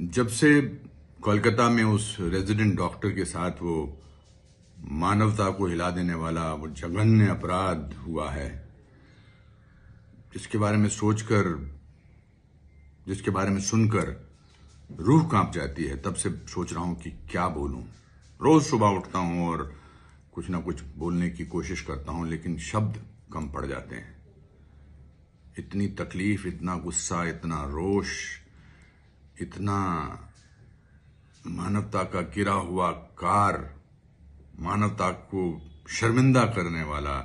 जब से कोलकाता में उस रेजिडेंट डॉक्टर के साथ वो मानवता को हिला देने वाला वो जघन्य अपराध हुआ है जिसके बारे में सोचकर जिसके बारे में सुनकर रूह कांप जाती है तब से सोच रहा हूं कि क्या बोलूं रोज सुबह उठता हूं और कुछ ना कुछ बोलने की कोशिश करता हूं लेकिन शब्द कम पड़ जाते हैं इतनी तकलीफ इतना गुस्सा इतना रोष इतना मानवता का गिरा हुआ कार मानवता को शर्मिंदा करने वाला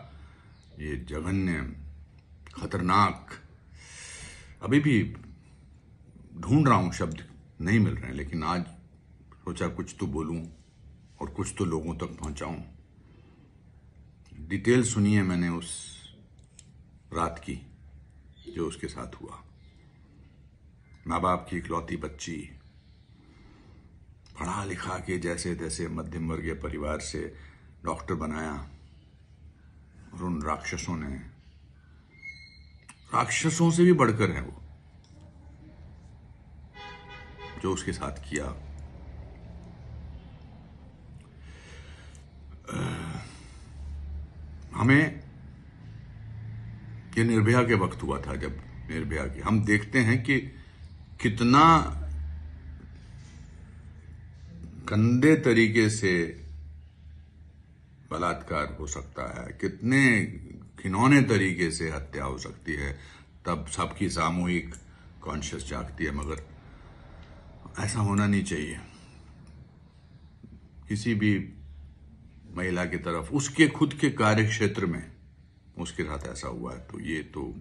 ये जघन्य खतरनाक अभी भी ढूंढ रहा हूं शब्द नहीं मिल रहे हैं लेकिन आज सोचा कुछ तो बोलूं और कुछ तो लोगों तक पहुंचाऊं डिटेल सुनी है मैंने उस रात की जो उसके साथ हुआ माँ बाप की इकलौती बच्ची पढ़ा लिखा के जैसे तैसे मध्यम वर्गीय परिवार से डॉक्टर बनाया और उन राक्षसों ने राक्षसों से भी बढ़कर है वो जो उसके साथ किया हमें ये निर्भया के वक्त हुआ था जब निर्भया के हम देखते हैं कि कितना गंदे तरीके से बलात्कार हो सकता है कितने घिनौने तरीके से हत्या हो सकती है तब सबकी सामूहिक कॉन्शियस जागती है मगर ऐसा होना नहीं चाहिए किसी भी महिला की तरफ उसके खुद के कार्य क्षेत्र में उसके साथ ऐसा हुआ है तो ये तो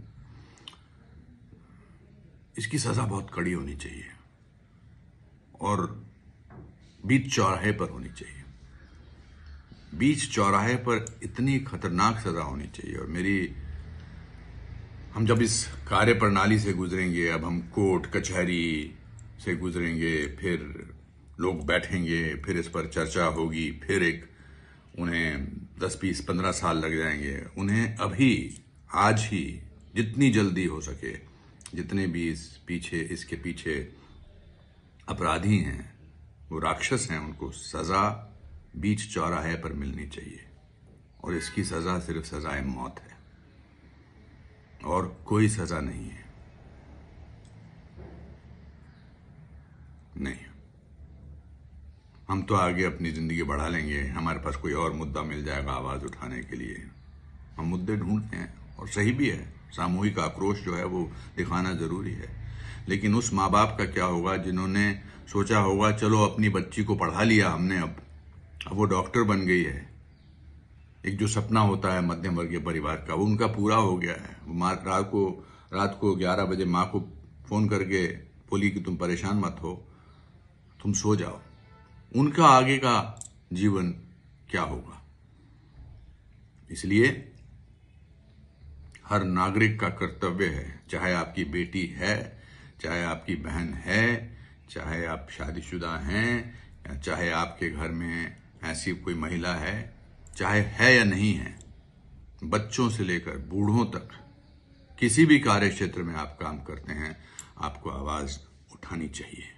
इसकी सज़ा बहुत कड़ी होनी चाहिए और बीच चौराहे पर होनी चाहिए बीच चौराहे पर इतनी खतरनाक सज़ा होनी चाहिए और मेरी हम जब इस कार्य प्रणाली से गुजरेंगे अब हम कोर्ट कचहरी से गुजरेंगे फिर लोग बैठेंगे फिर इस पर चर्चा होगी फिर एक उन्हें दस बीस पंद्रह साल लग जाएंगे उन्हें अभी आज ही जितनी जल्दी हो सके जितने भी इस पीछे इसके पीछे अपराधी हैं वो राक्षस हैं उनको सज़ा बीच चौराहे पर मिलनी चाहिए और इसकी सज़ा सिर्फ सज़ाए मौत है और कोई सज़ा नहीं है नहीं हम तो आगे अपनी ज़िंदगी बढ़ा लेंगे हमारे पास कोई और मुद्दा मिल जाएगा आवाज़ उठाने के लिए हम मुद्दे ढूंढते हैं और सही भी है सामूहिक आक्रोश जो है वो दिखाना ज़रूरी है लेकिन उस माँ बाप का क्या होगा जिन्होंने सोचा होगा चलो अपनी बच्ची को पढ़ा लिया हमने अब अब वो डॉक्टर बन गई है एक जो सपना होता है मध्यम वर्गीय परिवार का वो उनका पूरा हो गया है माँ रात को रात को ग्यारह बजे माँ को फ़ोन करके बोली कि तुम परेशान मत हो तुम सो जाओ उनका आगे का जीवन क्या होगा इसलिए हर नागरिक का कर्तव्य है चाहे आपकी बेटी है चाहे आपकी बहन है चाहे आप शादीशुदा हैं या चाहे आपके घर में ऐसी कोई महिला है चाहे है या नहीं है बच्चों से लेकर बूढ़ों तक किसी भी कार्य क्षेत्र में आप काम करते हैं आपको आवाज उठानी चाहिए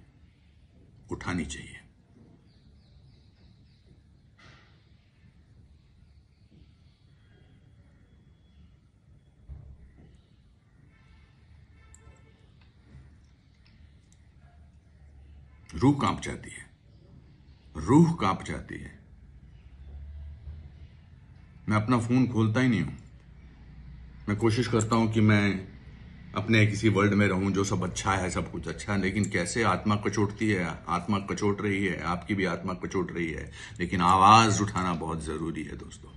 उठानी चाहिए रूह कांप जाती है रूह कांप जाती है मैं अपना फोन खोलता ही नहीं हूं मैं कोशिश करता हूं कि मैं अपने किसी वर्ल्ड में रहूं जो सब अच्छा है सब कुछ अच्छा है लेकिन कैसे आत्मा कचोटती है आत्मा कचोट रही है आपकी भी आत्मा कचोट रही है लेकिन आवाज उठाना बहुत जरूरी है दोस्तों